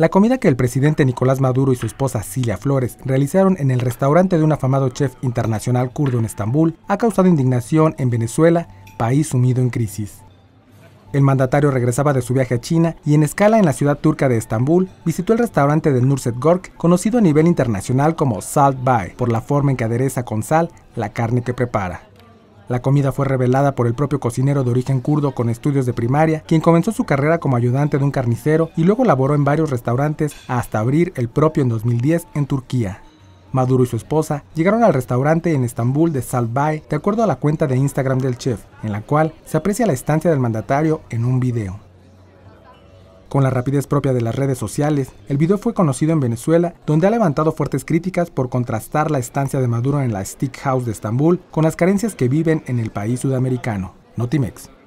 La comida que el presidente Nicolás Maduro y su esposa Cilia Flores realizaron en el restaurante de un afamado chef internacional kurdo en Estambul ha causado indignación en Venezuela, país sumido en crisis. El mandatario regresaba de su viaje a China y en escala en la ciudad turca de Estambul visitó el restaurante de Nurset Gork, conocido a nivel internacional como Salt Bay, por la forma en que adereza con sal la carne que prepara. La comida fue revelada por el propio cocinero de origen kurdo con estudios de primaria, quien comenzó su carrera como ayudante de un carnicero y luego laboró en varios restaurantes hasta abrir el propio en 2010 en Turquía. Maduro y su esposa llegaron al restaurante en Estambul de Salbay de acuerdo a la cuenta de Instagram del chef, en la cual se aprecia la estancia del mandatario en un video. Con la rapidez propia de las redes sociales, el video fue conocido en Venezuela, donde ha levantado fuertes críticas por contrastar la estancia de Maduro en la Stick House de Estambul con las carencias que viven en el país sudamericano. Notimex.